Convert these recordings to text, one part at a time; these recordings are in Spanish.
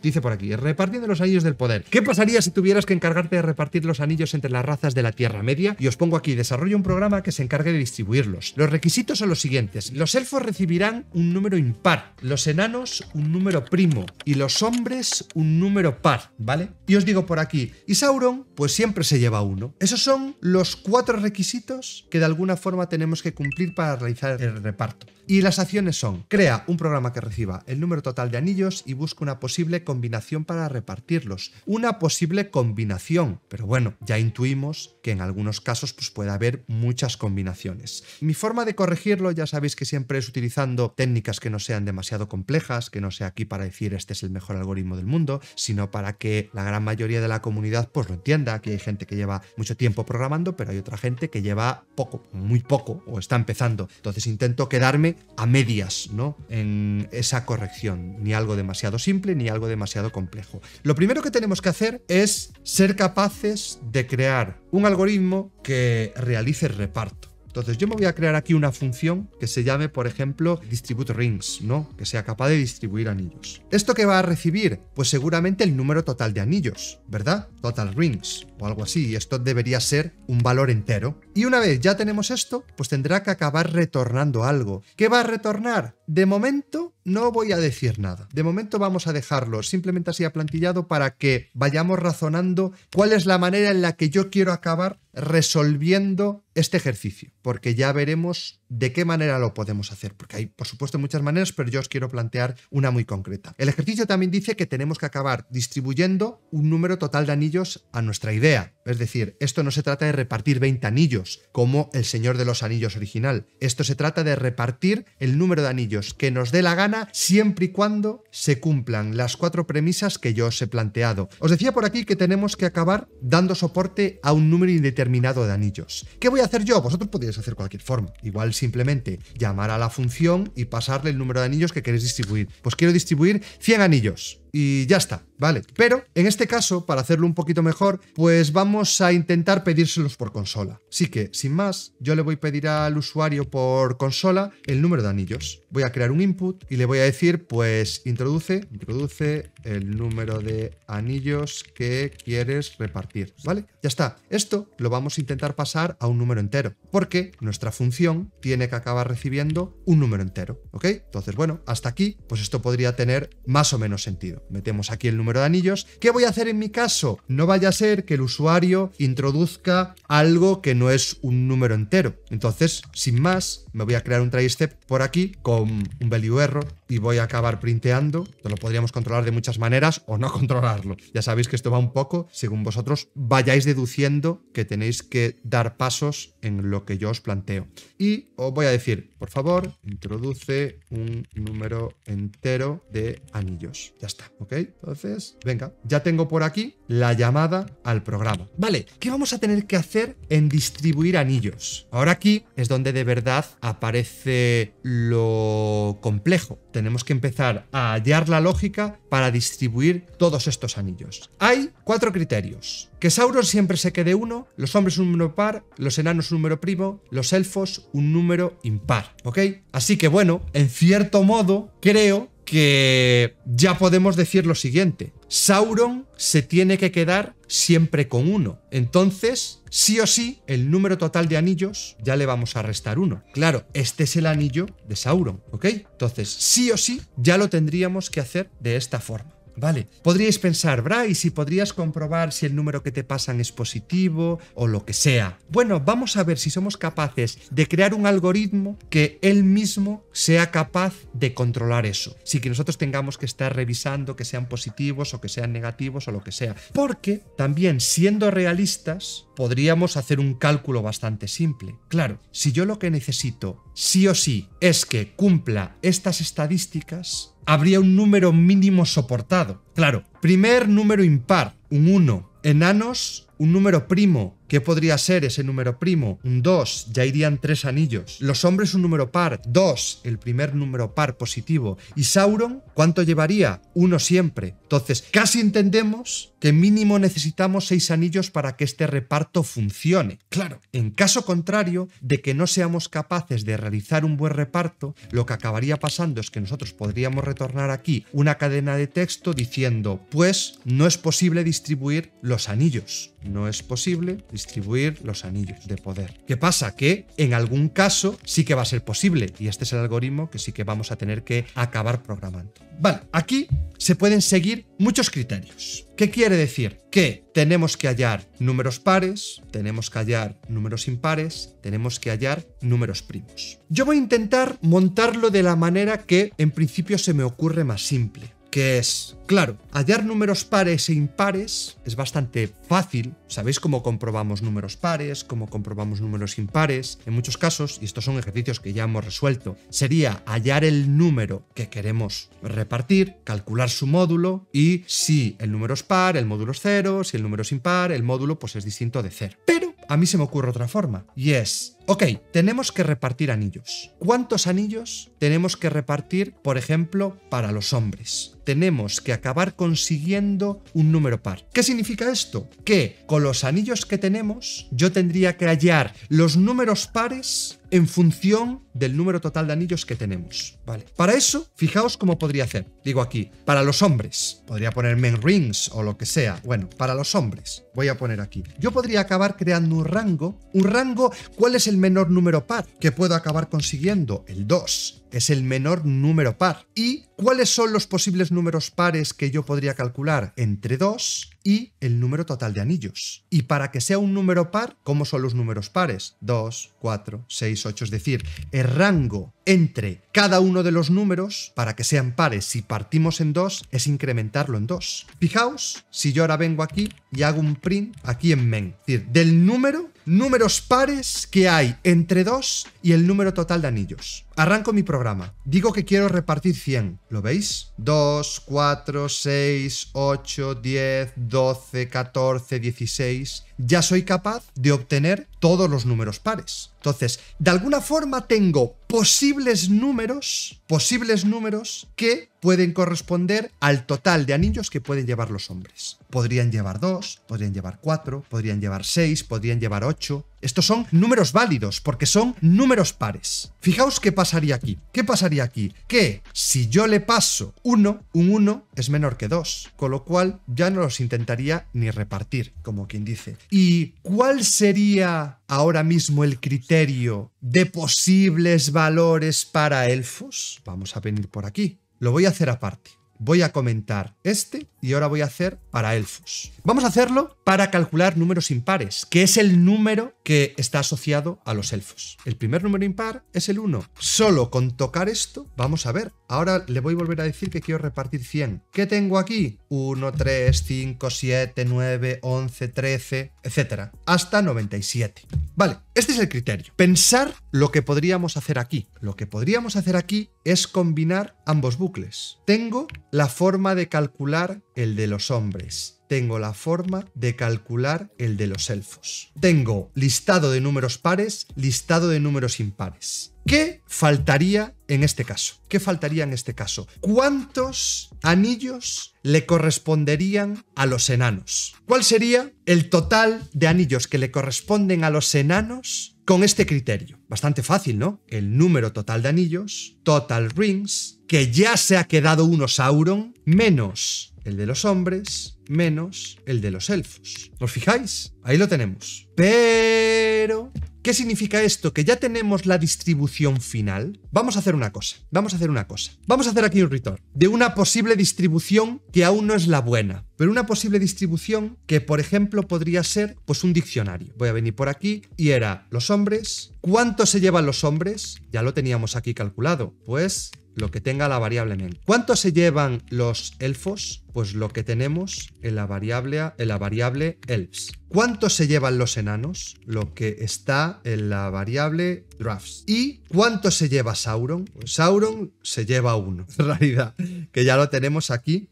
Dice por aquí, repartiendo los anillos del poder. ¿Qué pasaría si tuvieras que encargarte de repartir los anillos entre las razas de la Tierra Media? Y os pongo aquí, desarrollo un programa que se encargue de distribuirlos. Los requisitos son los siguientes. Los elfos recibirán un número impar, los enanos un número primo y los hombres un número par, ¿vale? Y os digo por aquí, y Sauron pues siempre se lleva uno. Esos son los cuatro requisitos que de alguna forma tenemos que cumplir para realizar el reparto. Y las acciones son, crea un programa que reciba el número total de anillos y busca una posible combinación para repartirlos, una posible combinación, pero bueno, ya intuimos que en algunos casos pues, puede haber muchas combinaciones. Mi forma de corregirlo ya sabéis que siempre es utilizando técnicas que no sean demasiado complejas, que no sea aquí para decir este es el mejor algoritmo del mundo, sino para que la gran mayoría de la comunidad pues lo entienda, que hay gente que lleva mucho tiempo programando, pero hay otra gente que lleva poco, muy poco, o está empezando. Entonces intento quedarme a medias, ¿no? En esa corrección, ni algo demasiado simple, ni algo demasiado complejo. Lo primero que tenemos que hacer es ser capaces de crear un algoritmo que realice el reparto. Entonces yo me voy a crear aquí una función que se llame, por ejemplo, distribute rings, ¿no? Que sea capaz de distribuir anillos. ¿Esto que va a recibir? Pues seguramente el número total de anillos, ¿verdad? Total rings o algo así. Y esto debería ser un valor entero. Y una vez ya tenemos esto, pues tendrá que acabar retornando algo. ¿Qué va a retornar? De momento, no voy a decir nada. De momento vamos a dejarlo simplemente así aplantillado para que vayamos razonando cuál es la manera en la que yo quiero acabar resolviendo este ejercicio, porque ya veremos ¿De qué manera lo podemos hacer? Porque hay, por supuesto, muchas maneras, pero yo os quiero plantear una muy concreta. El ejercicio también dice que tenemos que acabar distribuyendo un número total de anillos a nuestra idea. Es decir, esto no se trata de repartir 20 anillos, como el Señor de los Anillos original. Esto se trata de repartir el número de anillos que nos dé la gana, siempre y cuando se cumplan las cuatro premisas que yo os he planteado. Os decía por aquí que tenemos que acabar dando soporte a un número indeterminado de anillos. ¿Qué voy a hacer yo? Vosotros podéis hacer cualquier forma. Igual si simplemente llamar a la función y pasarle el número de anillos que queréis distribuir. Pues quiero distribuir 100 anillos y ya está, ¿vale? Pero en este caso, para hacerlo un poquito mejor, pues vamos a intentar pedírselos por consola. Así que, sin más, yo le voy a pedir al usuario por consola el número de anillos. Voy a crear un input y le voy a decir, pues, introduce, introduce el número de anillos que quieres repartir, ¿vale? Ya está. Esto lo vamos a intentar pasar a un número entero, porque nuestra función tiene que acabar recibiendo un número entero, ¿ok? Entonces, bueno, hasta aquí, pues esto podría tener más o menos sentido metemos aquí el número de anillos. ¿Qué voy a hacer en mi caso? No vaya a ser que el usuario introduzca algo que no es un número entero. Entonces, sin más, me voy a crear un try por aquí con un value error y voy a acabar printeando. lo podríamos controlar de muchas maneras o no controlarlo. Ya sabéis que esto va un poco según vosotros vayáis deduciendo que tenéis que dar pasos en lo que yo os planteo. Y os voy a decir, por favor, introduce un número entero de anillos. Ya está, ¿ok? Entonces, venga, ya tengo por aquí la llamada al programa. Vale, ¿qué vamos a tener que hacer en distribuir anillos? Ahora aquí es donde de verdad aparece lo complejo. Tenemos que empezar a hallar la lógica para distribuir todos estos anillos. Hay cuatro criterios. Que Sauron siempre se quede uno, los hombres un número par, los enanos un número primo, los elfos un número impar. ¿Ok? Así que bueno, en cierto modo creo que ya podemos decir lo siguiente. Sauron se tiene que quedar siempre con uno. Entonces, sí o sí, el número total de anillos ya le vamos a restar uno. Claro, este es el anillo de Sauron, ¿ok? Entonces, sí o sí, ya lo tendríamos que hacer de esta forma. Vale, podríais pensar, Bryce, si podrías comprobar si el número que te pasan es positivo o lo que sea. Bueno, vamos a ver si somos capaces de crear un algoritmo que él mismo sea capaz de controlar eso. Si que nosotros tengamos que estar revisando que sean positivos o que sean negativos o lo que sea. Porque también siendo realistas, podríamos hacer un cálculo bastante simple. Claro, si yo lo que necesito sí o sí es que cumpla estas estadísticas, habría un número mínimo soportado. Claro, primer número impar, un 1. Enanos, un número primo, ¿Qué podría ser ese número primo? Un 2, ya irían tres anillos. Los hombres un número par, 2, el primer número par positivo. ¿Y Sauron cuánto llevaría? Uno siempre. Entonces, casi entendemos que mínimo necesitamos seis anillos para que este reparto funcione. Claro, en caso contrario de que no seamos capaces de realizar un buen reparto, lo que acabaría pasando es que nosotros podríamos retornar aquí una cadena de texto diciendo, pues no es posible distribuir los anillos. No es posible distribuir los anillos de poder. ¿Qué pasa? Que en algún caso sí que va a ser posible, y este es el algoritmo que sí que vamos a tener que acabar programando. Vale, aquí se pueden seguir muchos criterios. ¿Qué quiere decir? Que tenemos que hallar números pares, tenemos que hallar números impares, tenemos que hallar números primos. Yo voy a intentar montarlo de la manera que en principio se me ocurre más simple que es, claro, hallar números pares e impares es bastante fácil. Sabéis cómo comprobamos números pares, cómo comprobamos números impares. En muchos casos, y estos son ejercicios que ya hemos resuelto, sería hallar el número que queremos repartir, calcular su módulo y si el número es par, el módulo es cero, si el número es impar, el módulo pues es distinto de cero. Pero a mí se me ocurre otra forma y es Ok, tenemos que repartir anillos. ¿Cuántos anillos tenemos que repartir, por ejemplo, para los hombres? Tenemos que acabar consiguiendo un número par. ¿Qué significa esto? Que con los anillos que tenemos, yo tendría que hallar los números pares en función del número total de anillos que tenemos. Vale. Para eso, fijaos cómo podría hacer. Digo aquí, para los hombres. Podría poner men rings o lo que sea. Bueno, para los hombres. Voy a poner aquí. Yo podría acabar creando un rango. Un rango, ¿cuál es el el menor número par que puedo acabar consiguiendo, el 2 es el menor número par. ¿Y cuáles son los posibles números pares que yo podría calcular? Entre 2 y el número total de anillos. Y para que sea un número par, ¿cómo son los números pares? 2, 4, 6, 8, es decir, el rango entre cada uno de los números para que sean pares, si partimos en 2, es incrementarlo en 2. Fijaos, si yo ahora vengo aquí y hago un print aquí en men, es decir, del número, números pares que hay entre 2 y el número total de anillos. Arranco mi programa. Digo que quiero repartir 100. ¿Lo veis? 2, 4, 6, 8, 10, 12, 14, 16 ya soy capaz de obtener todos los números pares. Entonces, de alguna forma tengo posibles números, posibles números que pueden corresponder al total de anillos que pueden llevar los hombres. Podrían llevar dos, podrían llevar cuatro, podrían llevar seis, podrían llevar ocho. Estos son números válidos porque son números pares. Fijaos qué pasaría aquí. ¿Qué pasaría aquí? Que si yo le paso 1, un 1 es menor que 2, con lo cual ya no los intentaría ni repartir, como quien dice. ¿Y cuál sería ahora mismo el criterio de posibles valores para elfos? Vamos a venir por aquí. Lo voy a hacer aparte voy a comentar este y ahora voy a hacer para elfos. Vamos a hacerlo para calcular números impares, que es el número que está asociado a los elfos. El primer número impar es el 1. Solo con tocar esto, vamos a ver. Ahora le voy a volver a decir que quiero repartir 100. ¿Qué tengo aquí? 1, 3, 5, 7, 9, 11, 13, etcétera, hasta 97. Vale, este es el criterio. Pensar lo que podríamos hacer aquí. Lo que podríamos hacer aquí es combinar ambos bucles. Tengo la forma de calcular el de los hombres. Tengo la forma de calcular el de los elfos. Tengo listado de números pares, listado de números impares. ¿Qué faltaría en este caso? ¿Qué faltaría en este caso? ¿Cuántos anillos le corresponderían a los enanos? ¿Cuál sería el total de anillos que le corresponden a los enanos con este criterio. Bastante fácil, ¿no? El número total de anillos, total rings, que ya se ha quedado uno Sauron, menos el de los hombres, menos el de los elfos. ¿Os fijáis? Ahí lo tenemos. Pero... ¿Qué significa esto? Que ya tenemos la distribución final. Vamos a hacer una cosa. Vamos a hacer una cosa. Vamos a hacer aquí un return de una posible distribución que aún no es la buena, pero una posible distribución que, por ejemplo, podría ser pues un diccionario. Voy a venir por aquí y era los hombres. ¿Cuánto se llevan los hombres? Ya lo teníamos aquí calculado. Pues lo que tenga la variable men. ¿Cuánto se llevan los elfos? Pues lo que tenemos en la variable, en la variable elves. ¿Cuánto se llevan los enanos? Lo que está en la variable drafts. ¿Y cuánto se lleva Sauron? Pues Sauron se lleva uno, en realidad, que ya lo tenemos aquí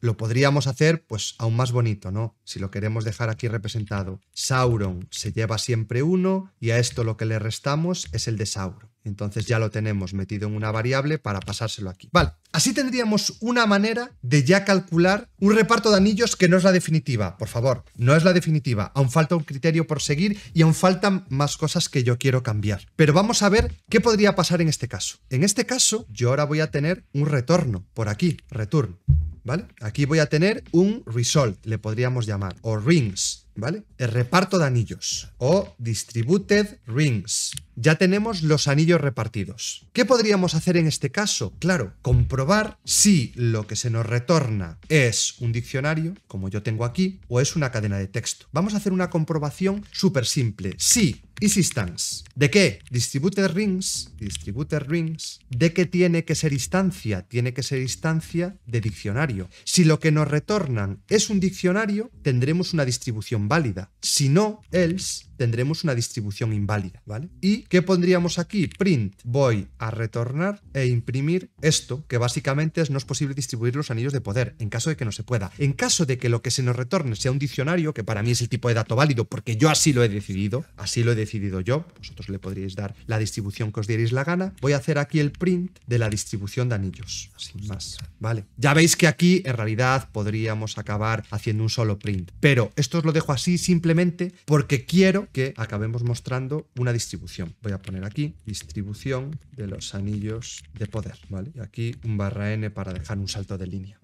lo podríamos hacer pues aún más bonito, ¿no? Si lo queremos dejar aquí representado. Sauron se lleva siempre uno y a esto lo que le restamos es el de Sauron. Entonces ya lo tenemos metido en una variable para pasárselo aquí. Vale, así tendríamos una manera de ya calcular un reparto de anillos que no es la definitiva, por favor, no es la definitiva. Aún falta un criterio por seguir y aún faltan más cosas que yo quiero cambiar. Pero vamos a ver qué podría pasar en este caso. En este caso, yo ahora voy a tener un retorno por aquí, return. ¿vale? Aquí voy a tener un result, le podríamos llamar, o rings, ¿vale? El reparto de anillos, o distributed rings. Ya tenemos los anillos repartidos. ¿Qué podríamos hacer en este caso? Claro, comprobar si lo que se nos retorna es un diccionario, como yo tengo aquí, o es una cadena de texto. Vamos a hacer una comprobación súper simple. Si instance. ¿De qué? Distributed rings, distributed rings. ¿De qué tiene que ser instancia? Tiene que ser instancia de diccionario. Si lo que nos retornan es un diccionario, tendremos una distribución válida. Si no, else, tendremos una distribución inválida, ¿vale? ¿Y qué pondríamos aquí? Print. Voy a retornar e imprimir esto, que básicamente es no es posible distribuir los anillos de poder, en caso de que no se pueda. En caso de que lo que se nos retorne sea un diccionario, que para mí es el tipo de dato válido, porque yo así lo he decidido, así lo he decidido yo, vosotros le podríais dar la distribución que os dierais la gana, voy a hacer aquí el print de la distribución de anillos, sin más, ¿vale? Ya veis que aquí en realidad podríamos acabar haciendo un solo print, pero esto os lo dejo así simplemente porque quiero que acabemos mostrando una distribución. Voy a poner aquí distribución de los anillos de poder, ¿vale? Y aquí un barra n para dejar un salto de línea.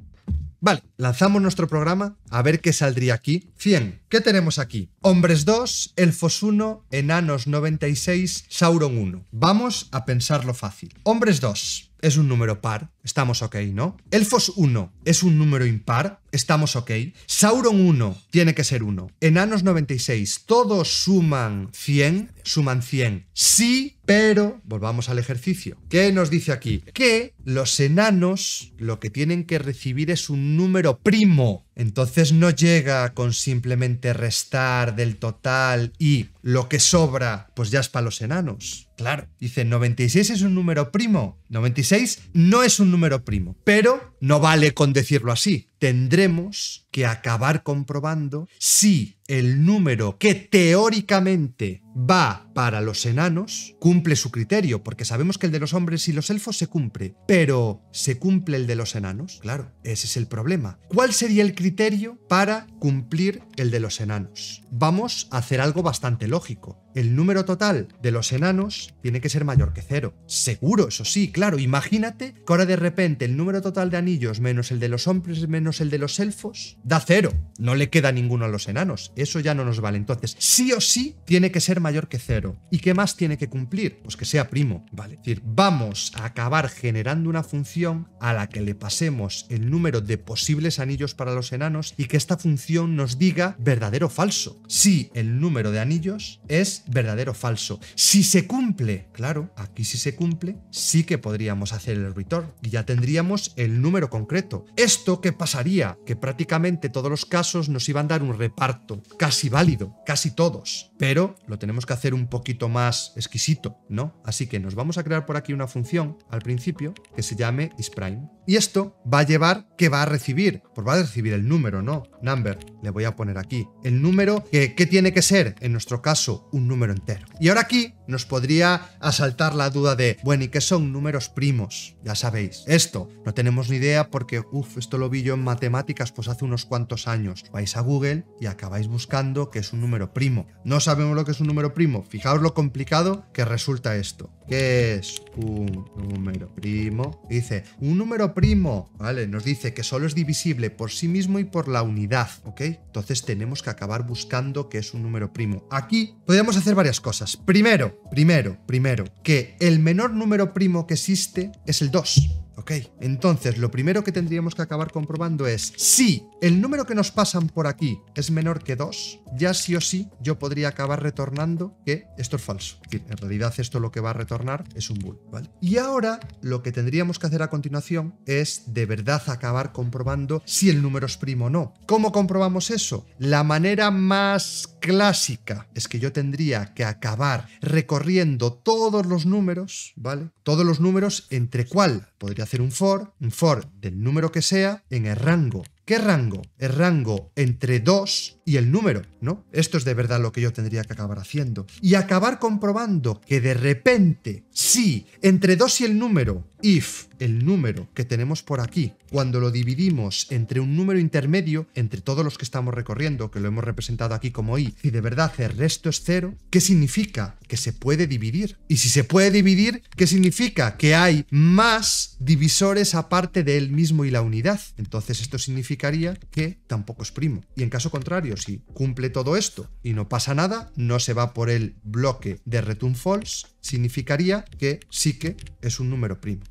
Vale, lanzamos nuestro programa a ver qué saldría aquí. 100. ¿Qué tenemos aquí? Hombres 2, Elfos 1, Enanos 96, Sauron 1. Vamos a pensarlo fácil. Hombres 2 es un número par, estamos ok, ¿no? Elfos 1 es un número impar, estamos ok. Sauron 1 tiene que ser 1. Enanos 96, todos suman 100, suman 100. Sí, pero volvamos al ejercicio. ¿Qué nos dice aquí? Que los enanos lo que tienen que recibir es un número primo. Entonces no llega con simplemente restar del total y lo que sobra, pues ya es para los enanos. Claro, dice 96 es un número primo. 96 no es un número primo, pero no vale con decirlo así tendremos que acabar comprobando si el número que teóricamente va para los enanos cumple su criterio, porque sabemos que el de los hombres y los elfos se cumple, pero ¿se cumple el de los enanos? Claro, ese es el problema. ¿Cuál sería el criterio para cumplir el de los enanos? Vamos a hacer algo bastante lógico el número total de los enanos tiene que ser mayor que cero. Seguro, eso sí, claro. Imagínate que ahora de repente el número total de anillos menos el de los hombres menos el de los elfos da cero. No le queda ninguno a los enanos. Eso ya no nos vale. Entonces, sí o sí tiene que ser mayor que cero. ¿Y qué más tiene que cumplir? Pues que sea primo. Vale. Es decir, vamos a acabar generando una función a la que le pasemos el número de posibles anillos para los enanos y que esta función nos diga verdadero o falso. Si el número de anillos es verdadero o falso. Si se cumple, claro, aquí si se cumple, sí que podríamos hacer el return y ya tendríamos el número concreto. ¿Esto qué pasaría? Que prácticamente todos los casos nos iban a dar un reparto casi válido, casi todos, pero lo tenemos que hacer un poquito más exquisito, ¿no? Así que nos vamos a crear por aquí una función al principio que se llame isPrime. Y esto va a llevar que va a recibir, pues va a recibir el número, ¿no? Number, le voy a poner aquí. El número que, que tiene que ser, en nuestro caso, un número entero. Y ahora aquí nos podría asaltar la duda de, bueno, ¿y qué son números primos? Ya sabéis, esto no tenemos ni idea porque, uff, esto lo vi yo en matemáticas pues hace unos cuantos años. Vais a Google y acabáis buscando qué es un número primo. No sabemos lo que es un número primo. Fijaos lo complicado que resulta esto. ¿Qué es un número primo? Dice, un número primo, ¿vale? Nos dice que solo es divisible por sí mismo y por la unidad, ¿ok? Entonces tenemos que acabar buscando qué es un número primo. Aquí podríamos hacer varias cosas. Primero, primero, primero, que el menor número primo que existe es el 2. Ok, entonces lo primero que tendríamos que acabar comprobando es si el número que nos pasan por aquí es menor que 2, ya sí o sí yo podría acabar retornando que esto es falso. en realidad esto lo que va a retornar es un bool, ¿vale? Y ahora lo que tendríamos que hacer a continuación es de verdad acabar comprobando si el número es primo o no. ¿Cómo comprobamos eso? La manera más clásica es que yo tendría que acabar recorriendo todos los números, ¿vale? Todos los números entre cuál podría hacer un for, un for del número que sea en el rango ¿Qué rango? El rango entre 2 y el número, ¿no? Esto es de verdad lo que yo tendría que acabar haciendo. Y acabar comprobando que de repente, sí, entre 2 y el número if el número que tenemos por aquí, cuando lo dividimos entre un número intermedio, entre todos los que estamos recorriendo, que lo hemos representado aquí como i, si de verdad el resto es cero, ¿qué significa? Que se puede dividir. Y si se puede dividir, ¿qué significa? Que hay más divisores aparte de él mismo y la unidad. Entonces esto significaría que tampoco es primo. Y en caso contrario, si cumple todo esto y no pasa nada, no se va por el bloque de return false, significaría que sí que es un número primo.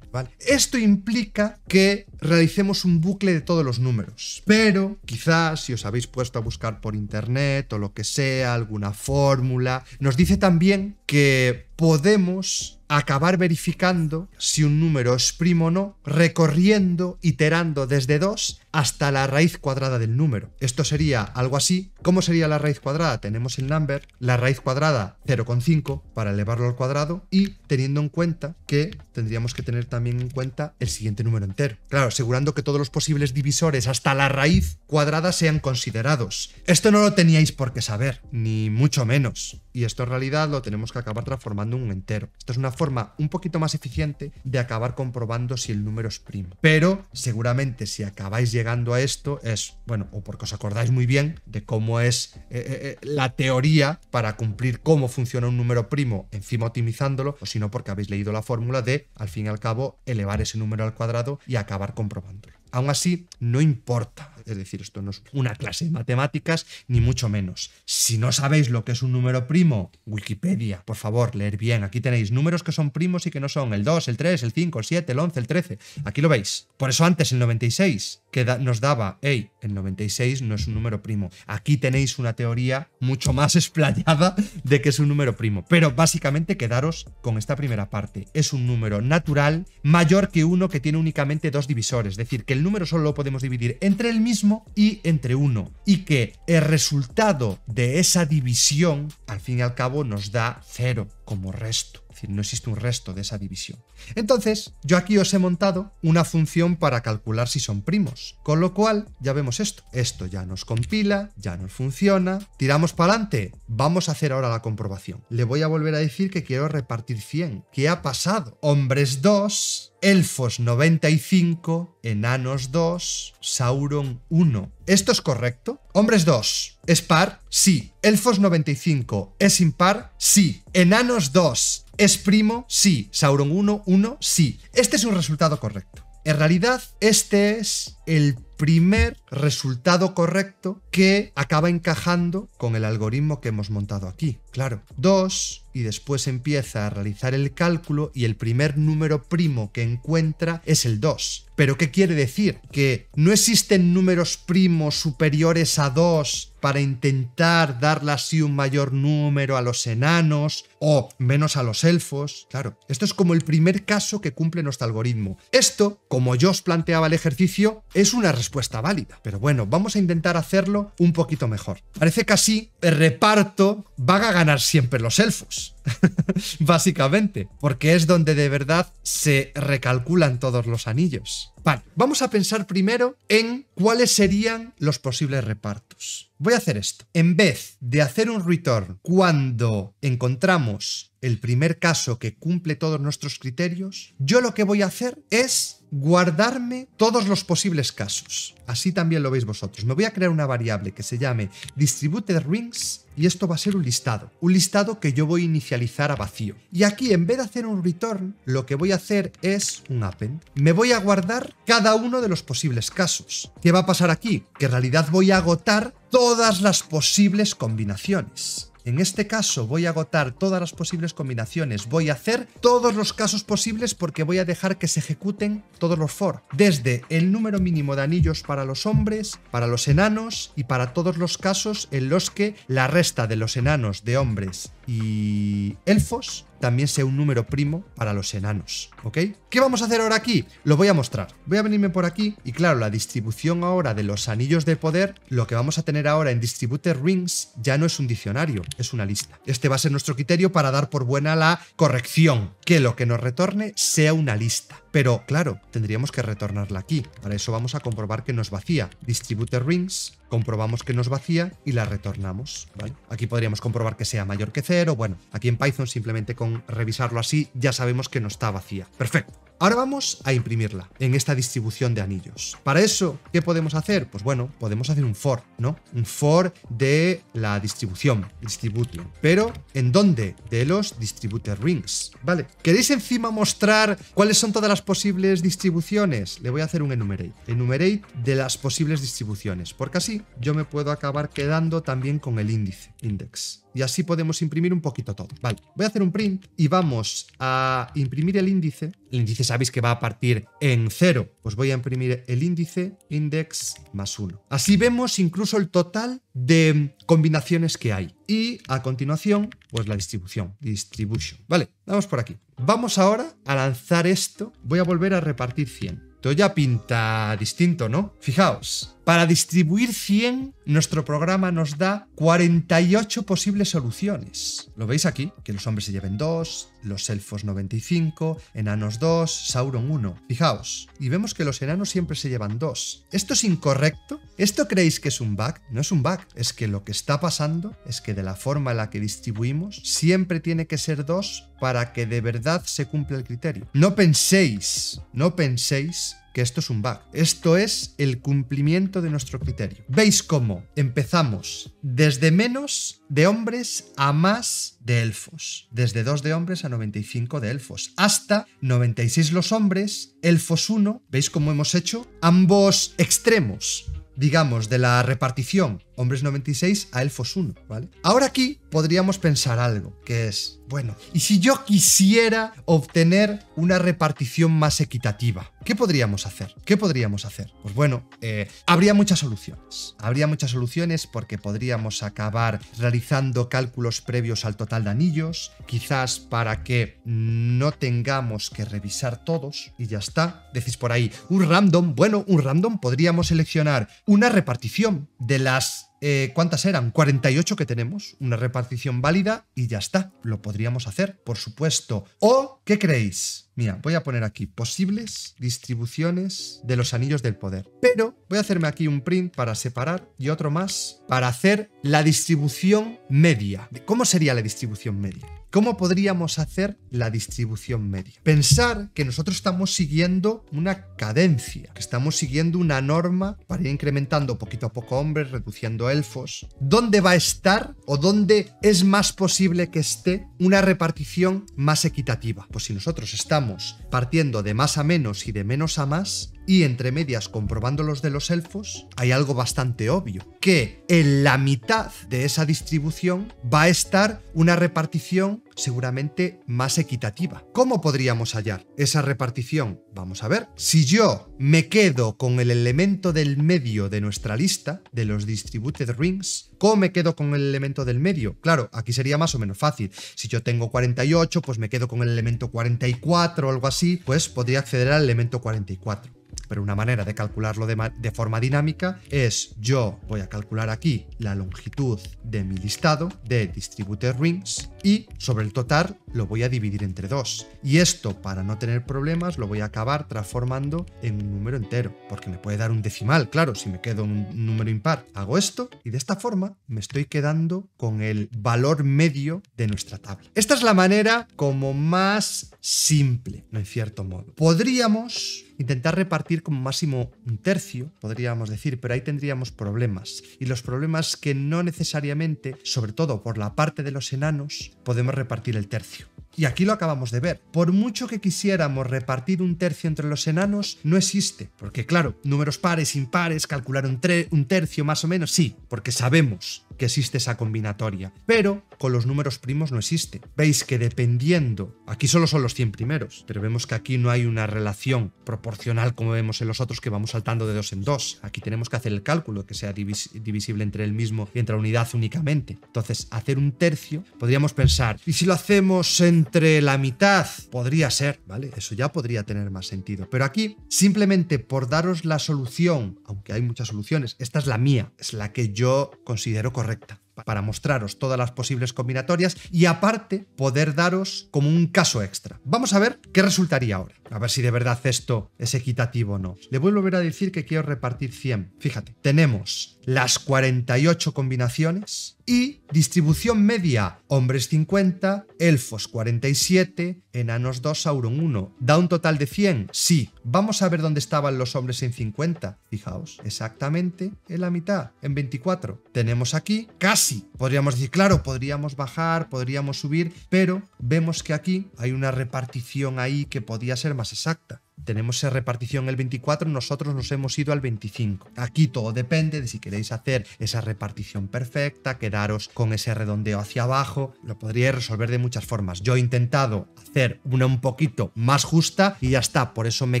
Esto implica que realicemos un bucle de todos los números, pero quizás si os habéis puesto a buscar por internet o lo que sea, alguna fórmula, nos dice también que podemos acabar verificando si un número es primo o no, recorriendo, iterando desde 2 hasta la raíz cuadrada del número. Esto sería algo así. ¿Cómo sería la raíz cuadrada? Tenemos el number, la raíz cuadrada 0,5 para elevarlo al cuadrado y teniendo en cuenta que tendríamos que tener también en cuenta el siguiente número entero. Claro, asegurando que todos los posibles divisores hasta la raíz cuadrada sean considerados. Esto no lo teníais por qué saber, ni mucho menos. Y esto en realidad lo tenemos que acabar transformando en un entero. Esta es una forma un poquito más eficiente de acabar comprobando si el número es primo. Pero seguramente si acabáis llegando a esto es, bueno, o porque os acordáis muy bien de cómo es eh, eh, eh, la teoría para cumplir cómo funciona un número primo, encima optimizándolo, o sino porque habéis leído la fórmula de, al fin y al cabo, elevar ese número al cuadrado y acabar comprobándolo. Aún así, no importa. Es decir, esto no es una clase de matemáticas, ni mucho menos. Si no sabéis lo que es un número primo, Wikipedia, por favor, leer bien. Aquí tenéis números que son primos y que no son el 2, el 3, el 5, el 7, el 11, el 13. Aquí lo veis. Por eso antes, el 96, que nos daba, hey, el 96 no es un número primo. Aquí tenéis una teoría mucho más explayada de que es un número primo. Pero básicamente quedaros con esta primera parte. Es un número natural mayor que uno que tiene únicamente dos divisores. Es decir, que el número solo lo podemos dividir entre el mismo y entre uno. Y que el resultado de esa división, al fin y al cabo, nos da cero como resto. Es decir, no existe un resto de esa división. Entonces, yo aquí os he montado una función para calcular si son primos. Con lo cual, ya vemos esto. Esto ya nos compila, ya nos funciona. Tiramos para adelante. Vamos a hacer ahora la comprobación. Le voy a volver a decir que quiero repartir 100. ¿Qué ha pasado? Hombres 2, elfos 95, enanos 2, Sauron 1. ¿Esto es correcto? Hombres 2, ¿es par? Sí. Elfos 95, ¿es impar? Sí. Enanos 2, ¿es primo? Sí. Sauron 1, 1, sí. Este es un resultado correcto. En realidad, este es el primer resultado correcto que acaba encajando con el algoritmo que hemos montado aquí. Claro, 2 y después empieza a realizar el cálculo y el primer número primo que encuentra es el 2. ¿Pero qué quiere decir? Que no existen números primos superiores a 2 para intentar darle así un mayor número a los enanos o menos a los elfos. Claro, esto es como el primer caso que cumple nuestro algoritmo. Esto, como yo os planteaba el ejercicio, es una respuesta respuesta válida. Pero bueno, vamos a intentar hacerlo un poquito mejor. Parece que así el reparto van a ganar siempre los elfos. Básicamente, porque es donde de verdad se recalculan todos los anillos. Vale, vamos a pensar primero en cuáles serían los posibles repartos. Voy a hacer esto. En vez de hacer un return cuando encontramos el primer caso que cumple todos nuestros criterios, yo lo que voy a hacer es guardarme todos los posibles casos. Así también lo veis vosotros. Me voy a crear una variable que se llame distributed rings y esto va a ser un listado. Un listado que yo voy a inicializar a vacío. Y aquí en vez de hacer un return, lo que voy a hacer es un append. Me voy a guardar cada uno de los posibles casos. ¿Qué va a pasar aquí? Que en realidad voy a agotar todas las posibles combinaciones. En este caso voy a agotar todas las posibles combinaciones, voy a hacer todos los casos posibles porque voy a dejar que se ejecuten todos los for, desde el número mínimo de anillos para los hombres, para los enanos y para todos los casos en los que la resta de los enanos de hombres y elfos también sea un número primo para los enanos, ¿ok? ¿Qué vamos a hacer ahora aquí? Lo voy a mostrar. Voy a venirme por aquí y claro, la distribución ahora de los anillos de poder, lo que vamos a tener ahora en Distributed Rings ya no es un diccionario, es una lista. Este va a ser nuestro criterio para dar por buena la corrección, que lo que nos retorne sea una lista. Pero claro, tendríamos que retornarla aquí. Para eso vamos a comprobar que nos vacía. Distribute rings, comprobamos que nos vacía y la retornamos. Aquí podríamos comprobar que sea mayor que cero. Bueno, aquí en Python simplemente con revisarlo así ya sabemos que no está vacía. Perfecto. Ahora vamos a imprimirla en esta distribución de anillos. Para eso, ¿qué podemos hacer? Pues bueno, podemos hacer un for, ¿no? Un for de la distribución, distribution. Pero, ¿en dónde? De los distributed rings, ¿vale? ¿Queréis encima mostrar cuáles son todas las posibles distribuciones? Le voy a hacer un enumerate. Enumerate de las posibles distribuciones, porque así yo me puedo acabar quedando también con el índice index. Y así podemos imprimir un poquito todo. Vale, voy a hacer un print y vamos a imprimir el índice. El índice sabéis que va a partir en cero. Pues voy a imprimir el índice index más uno. Así vemos incluso el total de combinaciones que hay. Y a continuación, pues la distribución, distribution. Vale, vamos por aquí. Vamos ahora a lanzar esto. Voy a volver a repartir 100. Todo ya pinta distinto, ¿no? Fijaos, para distribuir 100, nuestro programa nos da 48 posibles soluciones. Lo veis aquí, que los hombres se lleven 2, los elfos 95, enanos 2, Sauron 1. Fijaos, y vemos que los enanos siempre se llevan 2. ¿Esto es incorrecto? ¿Esto creéis que es un bug? No es un bug, es que lo que está pasando es que de la forma en la que distribuimos siempre tiene que ser 2 para que de verdad se cumpla el criterio. No penséis, no penséis que esto es un bug. Esto es el cumplimiento de nuestro criterio. ¿Veis cómo empezamos desde menos de hombres a más de elfos? Desde 2 de hombres a 95 de elfos. Hasta 96 los hombres, elfos 1. ¿Veis cómo hemos hecho ambos extremos? digamos, de la repartición hombres 96 a elfos 1, ¿vale? Ahora aquí podríamos pensar algo, que es, bueno, ¿y si yo quisiera obtener una repartición más equitativa? ¿Qué podríamos hacer? ¿Qué podríamos hacer? Pues bueno, eh, habría muchas soluciones. Habría muchas soluciones porque podríamos acabar realizando cálculos previos al total de anillos, quizás para que no tengamos que revisar todos y ya está. Decís por ahí, un random, bueno, un random podríamos seleccionar una repartición de las eh, ¿cuántas eran? 48 que tenemos, una repartición válida y ya está, lo podríamos hacer, por supuesto. ¿O qué creéis? Mira, voy a poner aquí posibles distribuciones de los anillos del poder. Pero voy a hacerme aquí un print para separar y otro más para hacer la distribución media. ¿Cómo sería la distribución media? ¿Cómo podríamos hacer la distribución media? Pensar que nosotros estamos siguiendo una cadencia, que estamos siguiendo una norma para ir incrementando poquito a poco hombres, reduciendo elfos. ¿Dónde va a estar o dónde es más posible que esté una repartición más equitativa? Pues si nosotros estamos partiendo de más a menos y de menos a más, y entre medias comprobando los de los elfos, hay algo bastante obvio, que en la mitad de esa distribución va a estar una repartición seguramente más equitativa. ¿Cómo podríamos hallar esa repartición? Vamos a ver. Si yo me quedo con el elemento del medio de nuestra lista, de los distributed rings, ¿cómo me quedo con el elemento del medio? Claro, aquí sería más o menos fácil. Si yo tengo 48, pues me quedo con el elemento 44 o algo así, pues podría acceder al elemento 44. Pero una manera de calcularlo de, forma dinámica es yo voy a calcular aquí la longitud de mi listado de distributed rings y sobre el total lo voy a dividir entre dos. Y esto, para no tener problemas, lo voy a acabar transformando en un número entero, porque me puede dar un decimal, claro, si me quedo un número impar. Hago esto y de esta forma me estoy quedando con el valor medio de nuestra tabla. Esta es la manera como más simple, no en cierto modo. Podríamos intentar repartir como máximo un tercio, podríamos decir, pero ahí tendríamos problemas. Y los problemas que no necesariamente, sobre todo por la parte de los enanos, podemos repartir el tercio. much. Y aquí lo acabamos de ver. Por mucho que quisiéramos repartir un tercio entre los enanos, no existe. Porque claro, números pares, impares, calcular un, tercio más o menos, sí, porque sabemos que existe esa combinatoria. Pero con los números primos no existe. Veis que dependiendo, aquí solo son los 100 primeros, pero vemos que aquí no hay una relación proporcional como vemos en los otros que vamos saltando de dos en dos. Aquí tenemos que hacer el cálculo que sea divisible entre el mismo y entre la unidad únicamente. Entonces, hacer un tercio, podríamos pensar, ¿y si lo hacemos en entre la mitad podría ser, ¿vale? Eso ya podría tener más sentido. Pero aquí, simplemente por daros la solución, aunque hay muchas soluciones, esta es la mía, es la que yo considero correcta para mostraros todas las posibles combinatorias y aparte poder daros como un caso extra. Vamos a ver qué resultaría ahora, a ver si de verdad esto es equitativo o no. Le vuelvo a volver a decir que quiero repartir 100. Fíjate, tenemos las 48 combinaciones y distribución media hombres 50, elfos 47, enanos 2, Sauron 1. ¿Da un total de 100? Sí. Vamos a ver dónde estaban los hombres en 50. Fijaos, exactamente en la mitad, en 24. Tenemos aquí casi. Podríamos decir, claro, podríamos bajar, podríamos subir, pero vemos que aquí hay una repartición ahí que podía ser más exacta tenemos esa repartición el 24, nosotros nos hemos ido al 25. Aquí todo depende de si queréis hacer esa repartición perfecta, quedaros con ese redondeo hacia abajo, lo podríais resolver de muchas formas. Yo he intentado hacer una un poquito más justa y ya está, por eso me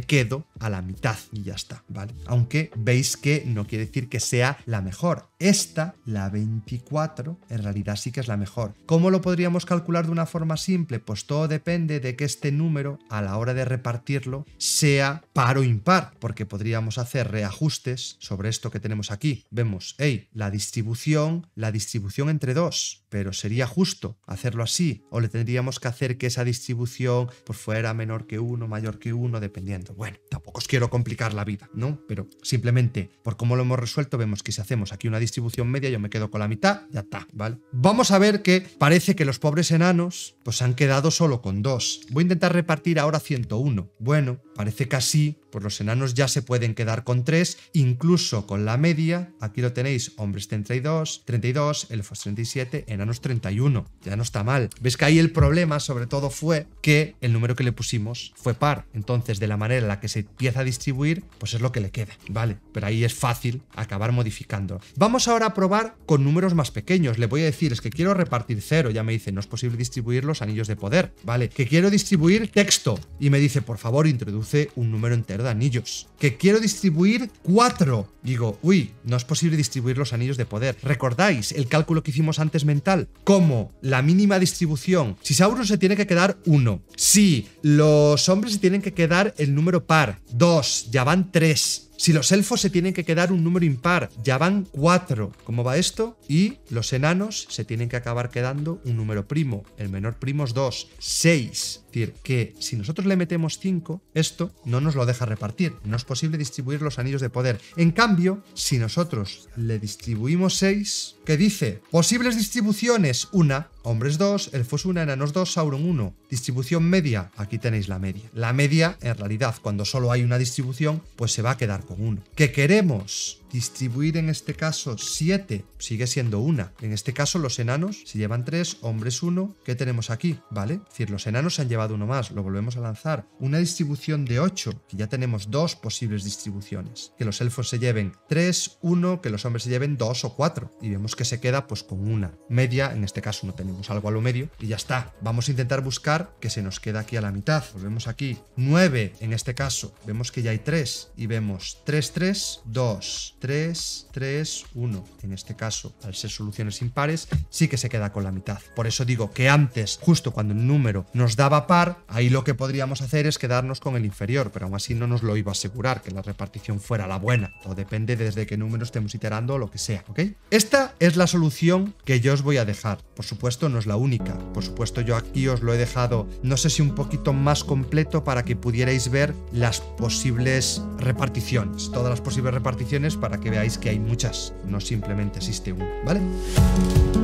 quedo a la mitad y ya está, ¿vale? Aunque veis que no quiere decir que sea la mejor, esta, la 24, en realidad sí que es la mejor. ¿Cómo lo podríamos calcular de una forma simple? Pues todo depende de que este número, a la hora de repartirlo, sea par o impar, porque podríamos hacer reajustes sobre esto que tenemos aquí. Vemos, hey, la distribución, la distribución entre dos, pero sería justo hacerlo así, o le tendríamos que hacer que esa distribución fuera menor que uno mayor que uno dependiendo. Bueno, tampoco os quiero complicar la vida, ¿no? Pero simplemente, por cómo lo hemos resuelto, vemos que si hacemos aquí una distribución, distribución media, yo me quedo con la mitad, ya está, ¿vale? Vamos a ver que parece que los pobres enanos pues han quedado solo con dos. Voy a intentar repartir ahora 101. Bueno, Parece que así, pues los enanos ya se pueden quedar con 3, incluso con la media. Aquí lo tenéis, hombres 32, 32, elfos 37, enanos 31. Ya no está mal. Ves que ahí el problema sobre todo fue que el número que le pusimos fue par. Entonces, de la manera en la que se empieza a distribuir, pues es lo que le queda. Vale, pero ahí es fácil acabar modificando. Vamos ahora a probar con números más pequeños. Le voy a decir, es que quiero repartir 0. Ya me dice, no es posible distribuir los anillos de poder. Vale, que quiero distribuir texto. Y me dice, por favor, introduce un número entero de anillos. Que quiero distribuir cuatro. Digo, uy, no es posible distribuir los anillos de poder. ¿Recordáis el cálculo que hicimos antes mental? Como la mínima distribución. Si Sauron se tiene que quedar uno. Si los hombres se tienen que quedar el número par. Dos. Ya van tres. Si los elfos se tienen que quedar un número impar, ya van 4. ¿Cómo va esto? Y los enanos se tienen que acabar quedando un número primo. El menor primo es 2, 6. Es decir, que si nosotros le metemos 5, esto no nos lo deja repartir. No es posible distribuir los anillos de poder. En cambio, si nosotros le distribuimos 6, ¿qué dice posibles distribuciones, una, Hombres 2, el 1, Enanos 2, Sauron 1. Distribución media, aquí tenéis la media. La media, en realidad, cuando solo hay una distribución, pues se va a quedar con 1. ¿Qué queremos? distribuir en este caso 7 sigue siendo una. En este caso los enanos se llevan 3, hombres 1. ¿Qué tenemos aquí? ¿Vale? Es decir, los enanos se han llevado uno más, lo volvemos a lanzar. Una distribución de 8, que ya tenemos dos posibles distribuciones. Que los elfos se lleven 3, 1, que los hombres se lleven 2 o 4. Y vemos que se queda pues con una media, en este caso no tenemos algo a lo medio. Y ya está. Vamos a intentar buscar que se nos quede aquí a la mitad. Volvemos aquí. 9 en este caso. Vemos que ya hay 3 y vemos 3, 3, 2, 3, 3, 1. En este caso, al ser soluciones impares, sí que se queda con la mitad. Por eso digo que antes, justo cuando el número nos daba par, ahí lo que podríamos hacer es quedarnos con el inferior, pero aún así no nos lo iba a asegurar que la repartición fuera la buena. o depende desde qué número estemos iterando o lo que sea, ¿ok? Esta es la solución que yo os voy a dejar. Por supuesto, no es la única. Por supuesto, yo aquí os lo he dejado, no sé si un poquito más completo para que pudierais ver las posibles reparticiones, todas las posibles reparticiones para que veáis que hay muchas, no simplemente existe una, ¿vale?